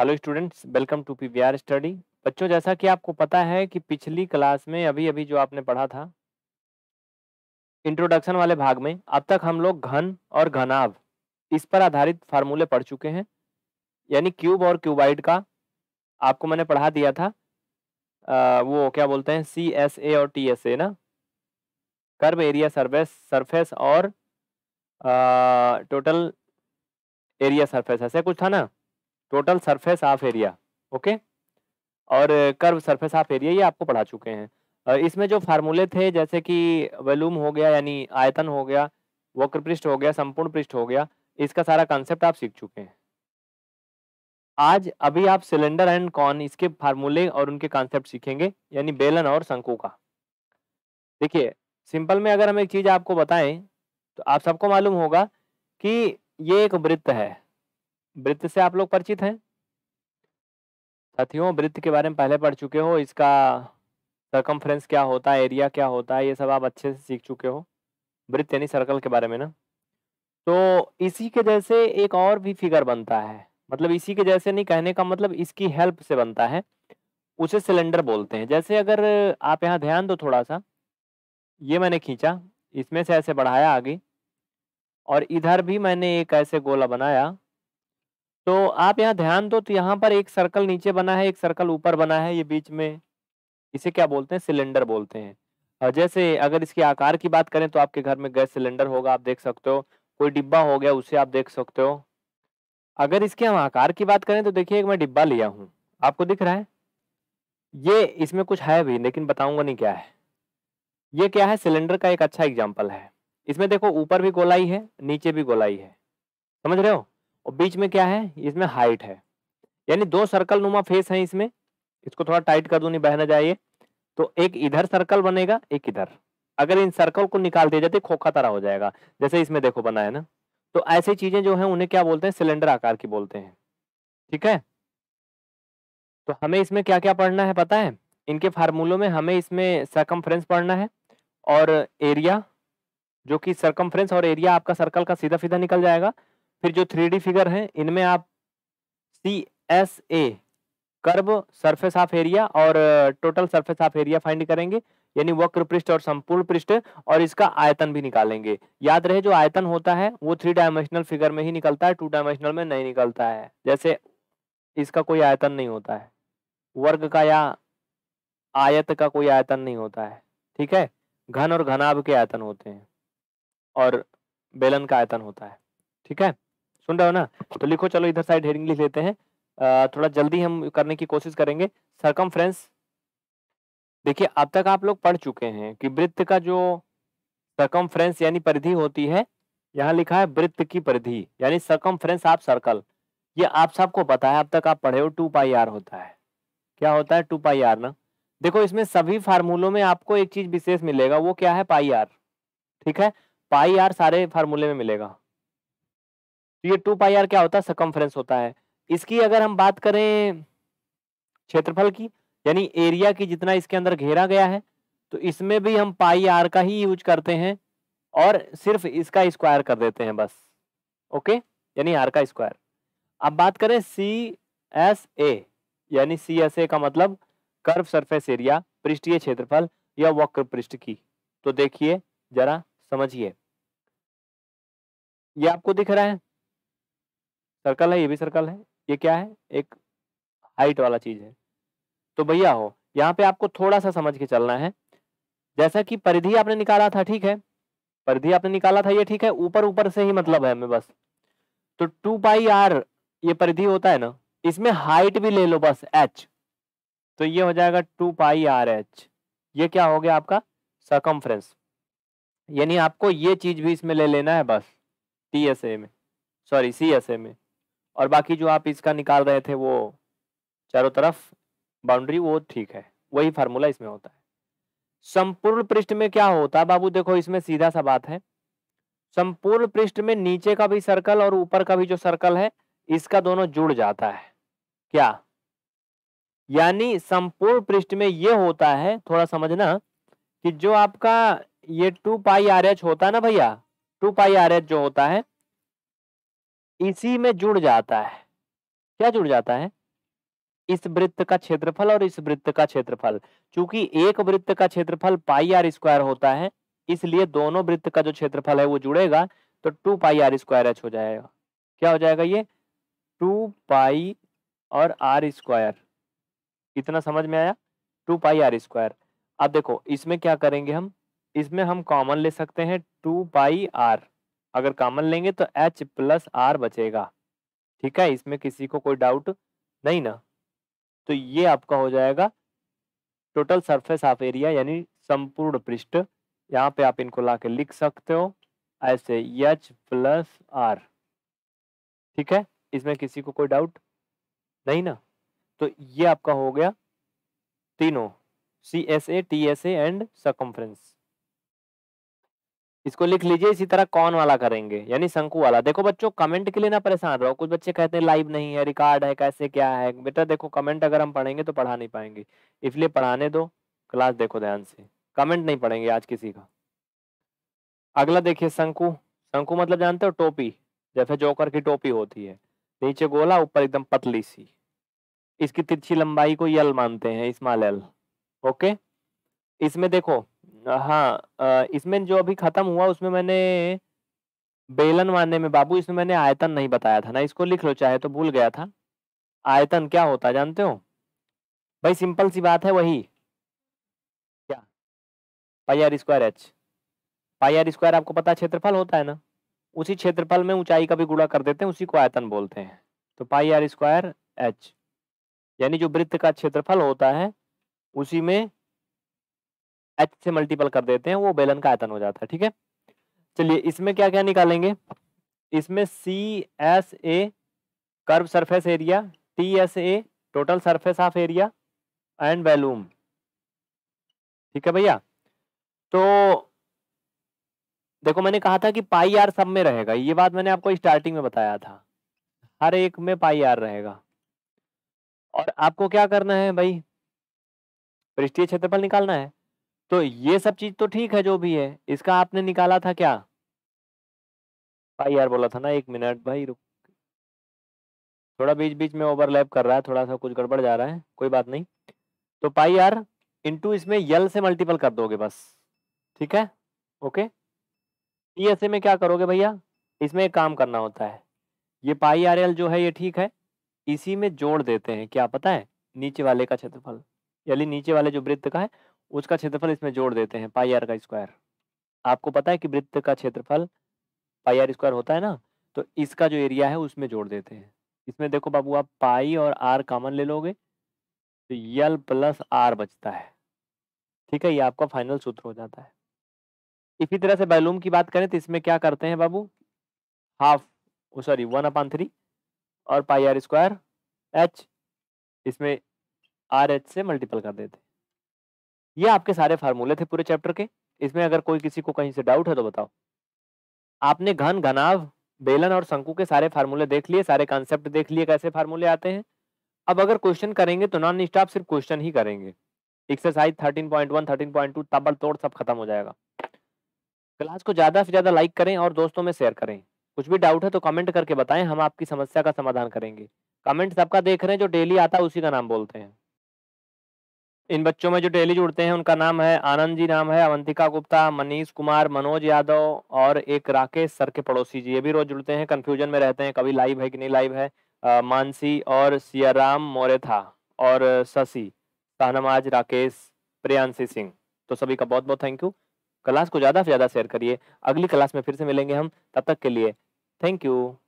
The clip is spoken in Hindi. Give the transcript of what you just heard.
hello students welcome to P study बच्चों जैसा कि आपको पता है कि पिछली क्लास में अभी अभी जो आपने पढ़ा था इंट्रोडक्शन वाले भाग में अब तक हम लोग घन और घनाभ इस पर आधारित फार्मूले पढ़ चुके हैं यानी क्यूब और क्यूबाइड का आपको मैंने पढ़ा दिया था आ, वो क्या बोलते हैं सी एस ए और टी एस ए ना कर्व एरिया सर्वेस सरफेस और आ, टोटल एरिया सरफेस ऐसे कुछ था ना total surface of area okay और कर्व सरफेस ऑफ एरिया ये आपको पढ़ा चुके हैं uh, इसमें जो फार्मूले थे जैसे कि वॉल्यूम हो गया यानी आयतन हो गया वक्र पृष्ठ हो गया संपूर्ण पृष्ठ हो गया इसका सारा कॉन्सेप्ट आप सीख चुके हैं आज अभी आप सिलेंडर एंड कॉन इसके फार्मूले और उनके कॉन्सेप्ट सीखेंगे यानी बेलन और शंकु का देखिए सिंपल में अगर हम एक चीज़ आपको बताएं तो आप सबको मालूम होगा कि ये एक वृत्त है वृत्त से आप लोग परिचित हैं साथियों वृत्त के बारे में पहले पढ़ चुके हो इसका सर्कम्फ्रेंस क्या होता है एरिया क्या होता है ये सब आप अच्छे से सीख चुके हो वृत्त यानी सर्कल के बारे में ना तो इसी के जैसे एक और भी फिगर बनता है मतलब इसी के जैसे नहीं कहने का मतलब इसकी हेल्प से बनता है उसे सिलेंडर बोलते हैं जैसे अगर आप यहाँ ध्यान दो थोड़ा सा ये मैंने खींचा इसमें से ऐसे बढ़ाया आगे और इधर भी मैंने एक ऐसे गोला बनाया तो आप यहाँ ध्यान दो तो यहाँ पर एक सर्कल नीचे बना है एक सर्कल ऊपर बना है ये बीच में इसे क्या बोलते हैं सिलेंडर बोलते हैं और जैसे अगर इसके आकार की बात करें तो आपके घर में गैस सिलेंडर होगा आप देख सकते हो कोई डिब्बा हो गया उसे आप देख सकते हो अगर इसके हम आकार की बात करें तो देखिए एक मैं डिब्बा लिया हूँ आपको दिख रहा है ये इसमें कुछ है भी लेकिन बताऊंगा नहीं क्या है ये क्या है सिलेंडर का एक अच्छा एग्जाम्पल है इसमें देखो ऊपर भी गोलाई है नीचे भी गोलाई है समझ रहे हो और बीच में क्या है इसमें हाइट है यानी दो सर्कल नुमा फेस है इसमें इसको थोड़ा टाइट कर दूनी नहीं बहना जाइए तो एक इधर सर्कल बनेगा एक इधर अगर इन सर्कल को निकाल दिया जाए तो खोखा तरह हो जाएगा जैसे इसमें देखो बना है ना तो ऐसी चीजें जो है उन्हें क्या बोलते हैं सिलेंडर आकार की बोलते हैं ठीक है तो हमें इसमें क्या क्या पढ़ना है पता है इनके फार्मूलों में हमें इसमें सरकम पढ़ना है और एरिया जो कि सरकम और एरिया आपका सर्कल का सीधा सीधा निकल जाएगा फिर जो थ्री फिगर है इनमें आप C S A curve surface of area और total surface of area find करेंगे यानी वक्र पृष्ठ और संपूर्ण पृष्ठ और इसका आयतन भी निकालेंगे याद रहे जो आयतन होता है वो थ्री डायमेंशनल फिगर में ही निकलता है टू डायमेंशनल में नहीं निकलता है जैसे इसका कोई आयतन नहीं होता है वर्ग का या आयत का कोई आयतन नहीं होता है ठीक है घन और घनाभ के आयतन होते हैं और बेलन का आयतन होता है ठीक है सुन रहे हो ना तो लिखो चलो इधर साइड हेडिंग लिख लेते हैं थोड़ा जल्दी हम करने की कोशिश करेंगे सरकम देखिए अब तक आप लोग पढ़ चुके हैं कि वृत्त का जो सरकम यानी परिधि होती है यहाँ लिखा है वृत्त की परिधि यानी सरकम आप सर्कल ये आप सबको पता है अब तक आप पढ़े हो टू पाई आर होता है क्या होता है टू पाई आर ना देखो इसमें सभी फार्मूलों में आपको एक चीज विशेष मिलेगा वो क्या है पाई आर ठीक है पाई आर सारे फार्मूले में मिलेगा तो ये टू पाई आर क्या होता है सकम्फ्रेंस होता है इसकी अगर हम बात करें क्षेत्रफल की यानी एरिया की जितना इसके अंदर घेरा गया है तो इसमें भी हम पाई आर का ही यूज करते हैं और सिर्फ इसका स्क्वायर कर देते हैं बस ओके यानी आर का स्क्वायर अब बात करें सी एस ए यानी सी एस ए का मतलब कर्व सरफेस एरिया पृष्ठीय क्षेत्रफल या वक्र पृष्ठ की तो देखिए जरा समझिए ये आपको दिख रहा है सर्कल है ये भी सर्कल है ये क्या है एक हाइट वाला चीज है तो भैया हो यहाँ पे आपको थोड़ा सा समझ के चलना है जैसा कि परिधि आपने निकाला था ठीक है परिधि आपने निकाला था ये ठीक है ऊपर ऊपर से ही मतलब है हमें बस तो टू पाई आर ये परिधि होता है ना इसमें हाइट भी ले लो बस एच तो ये हो जाएगा टू पाई आर एच ये क्या हो गया आपका सकम्फ्रेंस यानी आपको ये चीज भी इसमें ले लेना है बस टी एस ए में सॉरी सी एस ए में और बाकी जो आप इसका निकाल रहे थे वो चारों तरफ बाउंड्री वो ठीक है वही फार्मूला इसमें होता है संपूर्ण पृष्ठ में क्या होता है बाबू देखो इसमें सीधा सा बात है संपूर्ण पृष्ठ में नीचे का भी सर्कल और ऊपर का भी जो सर्कल है इसका दोनों जुड़ जाता है क्या यानी संपूर्ण पृष्ठ में ये होता है थोड़ा समझना कि जो आपका ये टू पाई आर एच होता है ना भैया टू पाई आर एच जो होता है इसी में जुड़ जाता है क्या जुड़ जाता है इस वृत्त का क्षेत्रफल और इस वृत्त का क्षेत्रफल चूंकि एक वृत्त का क्षेत्रफल पाई आर स्क्वायर होता है इसलिए दोनों वृत्त का जो क्षेत्रफल है वो जुड़ेगा तो two pi R square H हो जाएगा क्या हो जाएगा ये टू पाई और आर स्क्वायर इतना समझ में आया टू पाई आर स्क्वायर अब देखो इसमें क्या करेंगे हम इसमें हम कॉमन ले सकते हैं टू पाई आर अगर कॉमन लेंगे तो एच प्लस आर बचेगा ठीक है इसमें किसी को कोई डाउट नहीं ना तो ये आपका हो जाएगा टोटल सरफेस ऑफ एरिया यानी संपूर्ण पृष्ठ यहाँ पे आप इनको ला लिख सकते हो ऐसे एच प्लस आर ठीक है इसमें किसी को कोई डाउट नहीं ना तो ये आपका हो गया तीनों C S A T S A and circumference इसको लिख लीजिए इसी तरह कौन वाला करेंगे यानी शंकु वाला देखो बच्चों कमेंट के लिए ना परेशान रहो कुछ बच्चे कहते हैं लाइव नहीं है रिकॉर्ड है कैसे क्या है बेटा देखो कमेंट अगर हम पढ़ेंगे तो पढ़ा नहीं पाएंगे इसलिए पढ़ाने दो क्लास देखो ध्यान से कमेंट नहीं पढ़ेंगे आज किसी का अगला देखिए शंकु शंकु मतलब जानते हो टोपी जैसे जोकर की टोपी होती है नीचे गोला ऊपर एकदम पतली सी इसकी तिरछी लंबाई को यल मानते हैं इसमाल एल ओके इसमें देखो हाँ इसमें जो अभी खत्म हुआ उसमें मैंने बेलन मारने में बाबू इसमें मैंने आयतन नहीं बताया था ना इसको लिख लो चाहे तो भूल गया था आयतन क्या होता जानते हो भाई सिंपल सी बात है वही क्या pi R square H pi R square आपको पता क्षेत्रफल होता है ना उसी क्षेत्रफल में ऊंचाई का भी गुड़ा कर देते हैं उसी को आयतन बोलते हैं तो पाई आर स्क्वायर एच यानी जो वृत्त का क्षेत्रफल होता है उसी में एच से मल्टीपल कर देते हैं वो बेलन का आयतन हो जाता है ठीक है चलिए इसमें क्या क्या निकालेंगे इसमें C S A curve surface area T S A total surface of area and volume ठीक है भैया तो देखो मैंने कहा था कि पाई आर सब में रहेगा ये बात मैंने आपको स्टार्टिंग में बताया था हर एक में पाई आर रहेगा और आपको क्या करना है भाई पृष्ठीय क्षेत्रफल निकालना है तो ये सब चीज तो ठीक है जो भी है इसका आपने निकाला था क्या भाई यार बोला था ना एक मिनट भाई रुक थोड़ा बीच बीच में ओवरलैप कर रहा है थोड़ा सा कुछ गड़बड़ जा रहा है कोई बात नहीं तो पाई आर इंटू इसमें यल से मल्टीपल कर दोगे बस ठीक है ओके टी एस ए में क्या करोगे भैया इसमें एक काम करना होता है ये पाई आर एल जो है ये ठीक है इसी में जोड़ देते हैं क्या पता है नीचे वाले का क्षेत्रफल यानी नीचे वाले जो वृत्त का है उसका क्षेत्रफल इसमें जोड़ देते हैं पाई आर का स्क्वायर आपको पता है कि वृत्त का क्षेत्रफल पाई आर स्क्वायर होता है ना तो इसका जो एरिया है उसमें जोड़ देते हैं इसमें देखो बाबू आप पाई और आर कॉमन ले लोगे तो यल प्लस आर बचता है ठीक है ये आपका फाइनल सूत्र हो जाता है इसी तरह से बैलूम की बात करें तो इसमें क्या करते हैं बाबू half sorry one upon three और पाई आर स्क्वायर एच इसमें आर एच से मल्टीपल कर देते हैं ये आपके सारे फार्मूले थे पूरे चैप्टर के इसमें अगर कोई किसी को कहीं से डाउट है तो बताओ आपने घन घनाव बेलन और शंकु के सारे फार्मूले देख लिए सारे कॉन्सेप्ट देख लिए कैसे फार्मूले आते हैं अब अगर क्वेश्चन करेंगे तो नॉन स्टॉप सिर्फ क्वेश्चन ही करेंगे एक्सरसाइज पॉइंट टू तबल तोड़ सब खत्म हो जाएगा क्लास को ज़्यादा से ज़्यादा लाइक करें और दोस्तों में शेयर करें कुछ भी डाउट है तो कमेंट करके बताएं हम आपकी समस्या का समाधान करेंगे कमेंट सबका देख रहे हैं जो डेली आता है उसी का नाम बोलते हैं इन बच्चों में जो डेली जुड़ते हैं उनका नाम है आनंद जी नाम है अवंतिका गुप्ता मनीष कुमार मनोज यादव और एक राकेश सर के पड़ोसी जी ये भी रोज जुड़ते हैं कंफ्यूजन में रहते हैं कभी लाइव है कि नहीं लाइव है मानसी और सियाराम मोरेथा और शशि शाहनमाज राकेश प्रियांशी सिंह तो सभी का बहुत बहुत थैंक यू क्लास को ज़्यादा से ज़्यादा शेयर करिए अगली क्लास में फिर से मिलेंगे हम तब तक के लिए थैंक यू